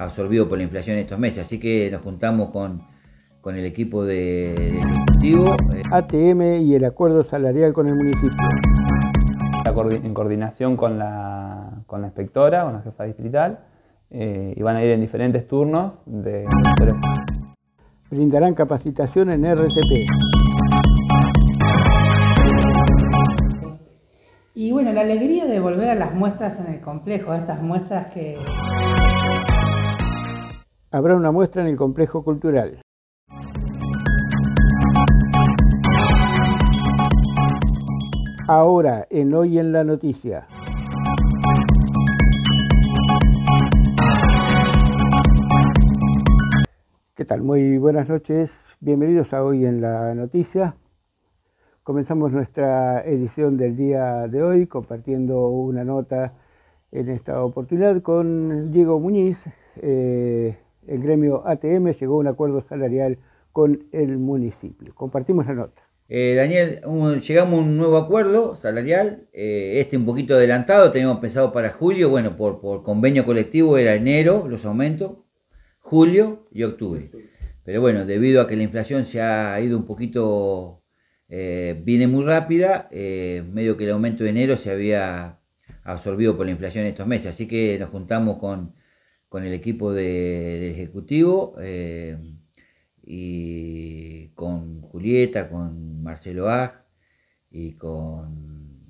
absorbido por la inflación estos meses. Así que nos juntamos con, el equipo de, ejecutivo. Eh, ATM y el acuerdo salarial con el municipio. En coordinación con la, con la inspectora, con la jefa distrital, eh, y van a ir en diferentes turnos de Brindarán capacitación en RCP. Y bueno, la alegría de volver a las muestras en el complejo, estas muestras que habrá una muestra en el complejo cultural. Ahora, en Hoy en la Noticia. ¿Qué tal? Muy buenas noches. Bienvenidos a Hoy en la Noticia. Comenzamos nuestra edición del día de hoy compartiendo una nota en esta oportunidad con Diego Muñiz, eh, el gremio ATM llegó a un acuerdo salarial con el municipio. Compartimos la nota. Eh, Daniel, llegamos a un nuevo acuerdo salarial, eh, este un poquito adelantado, teníamos pensado para julio, bueno, por, convenio colectivo era enero los aumentos, julio y octubre. Pero bueno, debido a que la inflación se ha ido un poquito, eh, viene muy rápida, medio que el aumento de enero se había absorbido por la inflación estos meses, así que nos juntamos con con el equipo de, Ejecutivo eh, y con Julieta, con Marcelo Aj y con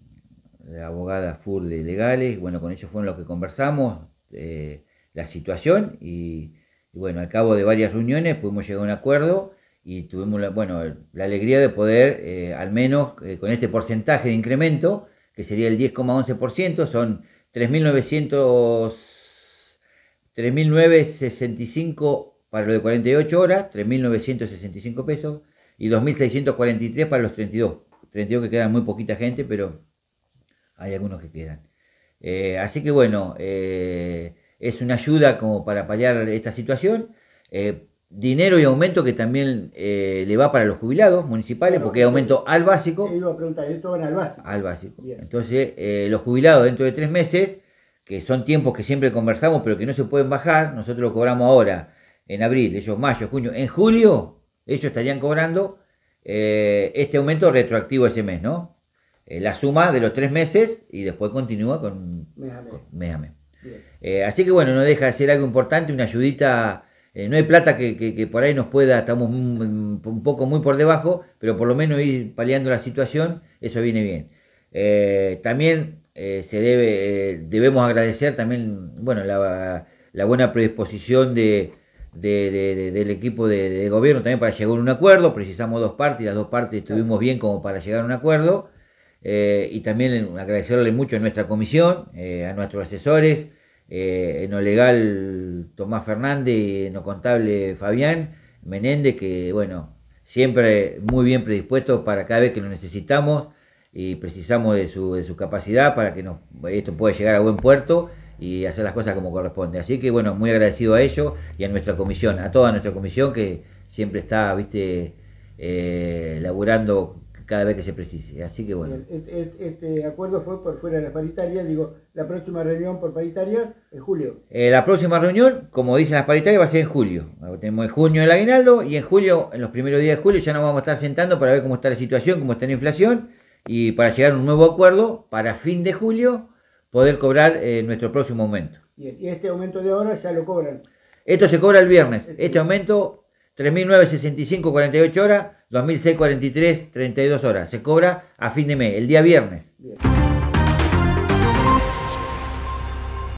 la abogada Fur de Legales. Bueno, con ellos fueron los que conversamos eh, la situación y, bueno, al cabo de varias reuniones pudimos llegar a un acuerdo y tuvimos la, bueno, la alegría de poder, eh, al menos con este porcentaje de incremento, que sería el 10,11%, son 3.900 3.965 para lo de 48 horas, 3.965 pesos, y 2.643 para los 32. 32 que quedan muy poquita gente, pero hay algunos que quedan. Eh, así que bueno, eh, es una ayuda como para paliar esta situación. Eh, dinero y aumento que también le va para los jubilados municipales, porque hay aumento al básico. a preguntar, al básico. Al básico. Entonces, los jubilados dentro de tres meses que son tiempos que siempre conversamos, pero que no se pueden bajar, nosotros lo cobramos ahora, en abril, ellos mayo, junio, en julio, ellos estarían cobrando eh, este aumento retroactivo ese mes, ¿no? Eh, la suma de los tres meses y después continúa con mes a eh, así que bueno, no deja de ser algo importante, una ayudita, no hay plata que, por ahí nos pueda, estamos un, un, poco muy por debajo, pero por lo menos ir paliando la situación, eso viene bien. también eh, se debe, eh, debemos agradecer también bueno, la, buena predisposición de, del equipo de, gobierno también para llegar a un acuerdo. Precisamos dos partes y las dos partes estuvimos bien como para llegar a un acuerdo. Eh, y también agradecerle mucho a nuestra comisión, a nuestros asesores, en lo legal Tomás Fernández y en lo contable Fabián Menéndez, que bueno, siempre muy bien predispuesto para cada vez que lo necesitamos y precisamos de su, de su capacidad para que nos, esto pueda llegar a buen puerto y hacer las cosas como corresponde. Así que bueno, muy agradecido a ellos y a nuestra comisión, a toda nuestra comisión que siempre está, viste, eh, laburando cada vez que se precise. Así que bueno. Este, este, este, acuerdo fue por fuera de la paritaria, digo, la próxima reunión por paritaria en julio. Eh, la próxima reunión, como dicen las paritarias, va a ser en julio. Tenemos en junio el aguinaldo y en julio, en los primeros días de julio, ya nos vamos a estar sentando para ver cómo está la situación, cómo está la inflación y para llegar a un nuevo acuerdo para fin de julio poder cobrar eh, nuestro próximo aumento. ¿Y este aumento de ahora ya lo cobran? Esto se cobra el viernes. Este aumento, 3.965, 48 horas, 2.643, 32 horas. Se cobra a fin de mes, el día viernes.